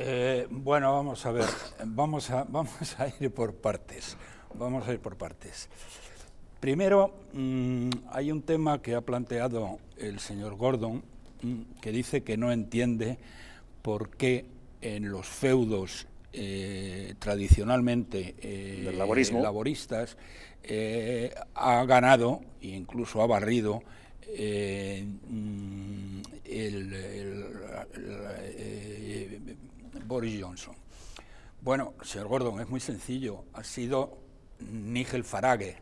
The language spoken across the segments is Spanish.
Eh, bueno, vamos a ver, vamos a, vamos a ir por partes, vamos a ir por partes. Primero, mm, hay un tema que ha planteado el señor Gordon, mm, que dice que no entiende por qué en los feudos eh, tradicionalmente eh, laboristas ha ganado e incluso ha barrido mm, el, Boris Johnson. Bueno, señor Gordon, es muy sencillo. Ha sido Nigel Farage.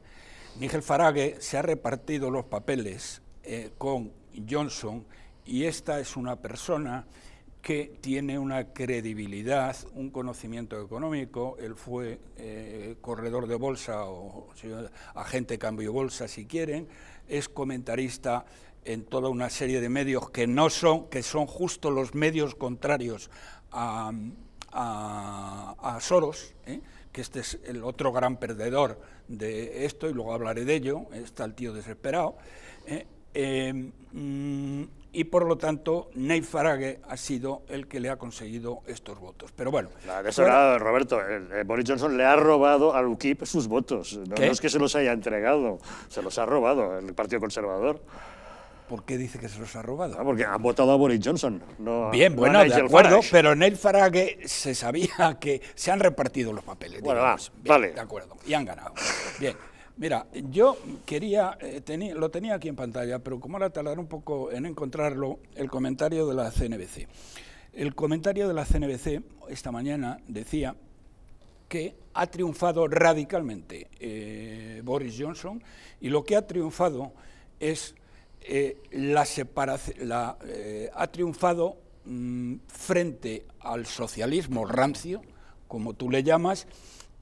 Nigel Farage se ha repartido los papeles eh, con Johnson y esta es una persona que tiene una credibilidad, un conocimiento económico. Él fue eh, corredor de bolsa o, agente de agente cambio bolsa, si quieren. Es comentarista en toda una serie de medios que no son, que son justo los medios contrarios a, Soros, ¿eh? que este es el otro gran perdedor de esto, y luego hablaré de ello, está el tío desesperado. ¿eh? Eh, mm, y por lo tanto Ney Farage ha sido el que le ha conseguido estos votos. Pero bueno. Roberto, Boris Johnson le ha robado al UKIP sus votos. No, es que se los haya entregado, se los ha robado el Partido Conservador. ¿Por qué dice que se los ha robado? Ah, porque han votado a Boris Johnson. Bien, bueno, de acuerdo, pero en el Farage se sabía que se han repartido los papeles. Bueno, vale. De acuerdo, y han ganado. Bien. Mira, yo quería, eh, lo tenía aquí en pantalla, pero como ahora tardado un poco en encontrarlo, el comentario de la CNBC. El comentario de la CNBC esta mañana decía que ha triunfado radicalmente eh, Boris Johnson y lo que ha triunfado es eh, la, la eh, ha triunfado mm, frente al socialismo rancio, como tú le llamas,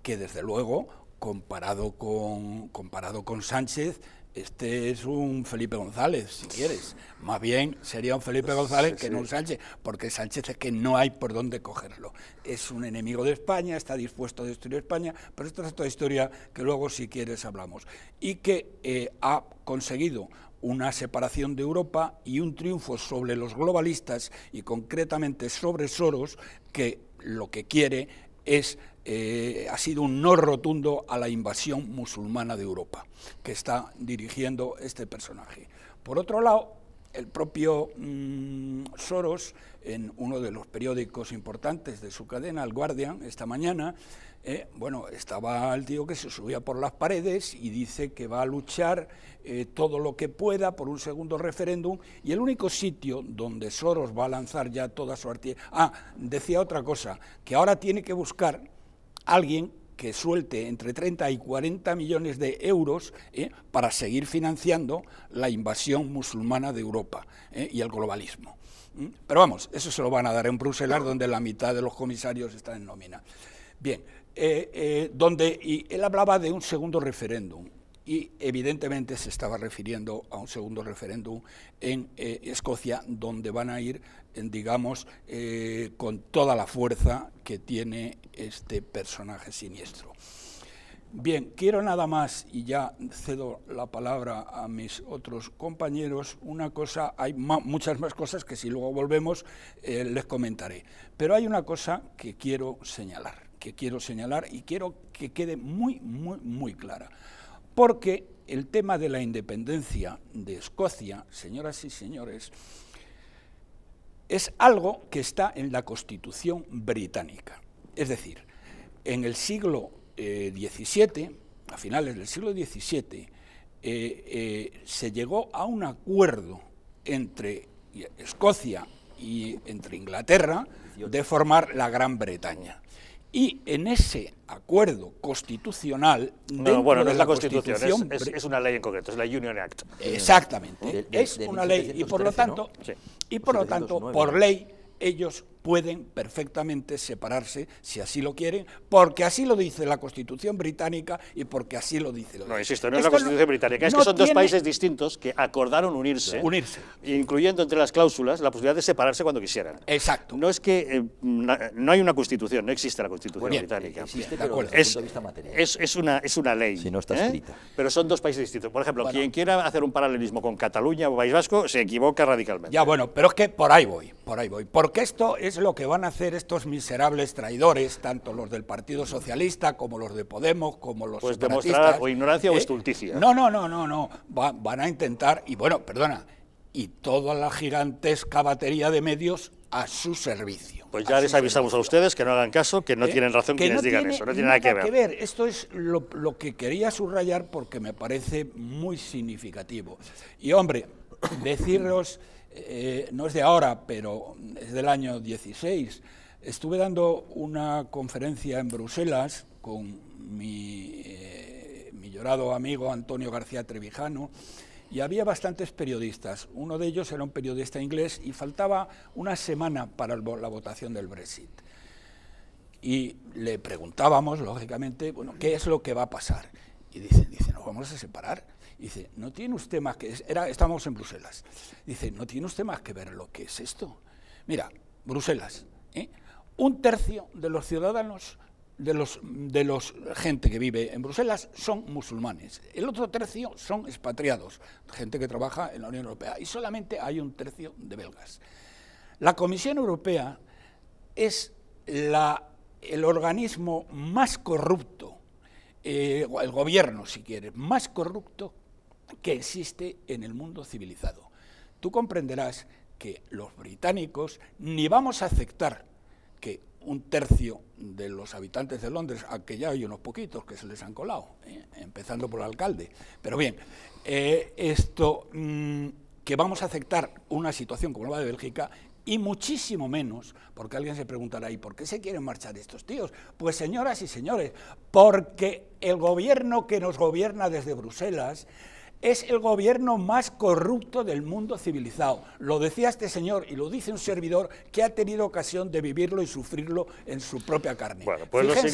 que desde luego, comparado con, comparado con Sánchez, este es un Felipe González, si quieres. Más bien sería un Felipe González que no un Sánchez, porque Sánchez es que no hay por dónde cogerlo. Es un enemigo de España, está dispuesto a destruir España, pero esto es otra historia que luego, si quieres, hablamos. Y que eh, ha conseguido una separación de Europa y un triunfo sobre los globalistas y concretamente sobre Soros, que lo que quiere es eh, ha sido un no rotundo a la invasión musulmana de Europa que está dirigiendo este personaje. Por otro lado, el propio mm, Soros, en uno de los periódicos importantes de su cadena, El Guardian, esta mañana, eh, bueno, estaba el tío que se subía por las paredes y dice que va a luchar eh, todo lo que pueda por un segundo referéndum y el único sitio donde Soros va a lanzar ya toda su artillería... Ah, decía otra cosa, que ahora tiene que buscar alguien que suelte entre 30 y 40 millones de euros ¿eh? para seguir financiando la invasión musulmana de Europa ¿eh? y el globalismo. Pero vamos, eso se lo van a dar en Bruselas, donde la mitad de los comisarios están en nómina. Bien, eh, donde y él hablaba de un segundo referéndum y evidentemente se estaba refiriendo a un segundo referéndum en eh, Escocia, donde van a ir, digamos, eh, con toda la fuerza que tiene este personaje siniestro. Bien, quiero nada más, y ya cedo la palabra a mis otros compañeros, una cosa, hay muchas más cosas que si luego volvemos eh, les comentaré, pero hay una cosa que quiero señalar, que quiero señalar y quiero que quede muy, muy, muy clara porque el tema de la independencia de Escocia, señoras y señores, es algo que está en la Constitución británica. Es decir, en el siglo XVII, eh, a finales del siglo XVII, eh, eh, se llegó a un acuerdo entre Escocia y entre Inglaterra de formar la Gran Bretaña. Y en ese acuerdo constitucional. No, bueno, no es la, Constitución, es, una ley en concreto, es la Union Act. Exactamente, es una ley. Y por lo tanto, y por, lo tanto por ley, ellos pueden perfectamente separarse, si así lo quieren, porque así lo dice la Constitución británica y porque así lo dice la No, insisto, no es la Constitución británica, es que son dos países distintos que acordaron unirse, unirse, incluyendo entre las cláusulas la posibilidad de separarse cuando quisieran. Exacto. No es que eh, no, hay una Constitución, no existe la Constitución británica. Existe, pero es, una, es una ley. Si no está ¿eh? escrita. Pero son dos países distintos. Por ejemplo, quien quiera hacer un paralelismo con Cataluña o País Vasco se equivoca radicalmente. Ya, bueno, pero es que por ahí voy, por ahí voy. Porque esto es lo que van a hacer estos miserables traidores, tanto los del Partido Socialista como los de Podemos, como los Pues demostrar o ignorancia o ¿Eh? estulticia. No, no, no, no, no. van a intentar, y bueno, perdona, y toda la gigantesca batería de medios a su servicio. Pues ya les avisamos a ustedes que no hagan caso, que no ¿Eh? tienen razón que quienes digan eso, no tiene nada, que ver. que, ver. Esto es lo, lo que quería subrayar porque me parece muy significativo. Y hombre, deciros... Eh, no es de ahora, pero es del año 16. Estuve dando una conferencia en Bruselas con eh, mi, llorado amigo Antonio García Trevijano y había bastantes periodistas. Uno de ellos era un periodista inglés y faltaba una semana para la votación del Brexit. Y le preguntábamos, lógicamente, bueno, ¿qué es lo que va a pasar? Y dicen, dicen, nos vamos a separar. Dice, ¿no tiene usted más que...? Era, estábamos en Bruselas. Dice, ¿no tiene usted más que ver lo que es esto? Mira, Bruselas, ¿eh? un tercio de los ciudadanos, de los, de los gente que vive en Bruselas, son musulmanes. El otro tercio son expatriados, gente que trabaja en la Unión Europea. Y solamente hay un tercio de belgas. La Comisión Europea es la, el organismo más corrupto eh, el gobierno, si quiere, más corrupto que existe en el mundo civilizado. Tú comprenderás que los británicos ni vamos a aceptar que un tercio de los habitantes de Londres, a que ya hay unos poquitos que se les han colado, ¿eh? empezando por el alcalde. Pero bien, eh, esto mm, que vamos a aceptar una situación como la de Bélgica y muchísimo menos, porque alguien se preguntará, ¿y por qué se quieren marchar estos tíos? Pues señoras y señores, porque el gobierno que nos gobierna desde Bruselas es el gobierno más corrupto del mundo civilizado. Lo decía este señor y lo dice un servidor que ha tenido ocasión de vivirlo y sufrirlo en su propia carne. Pues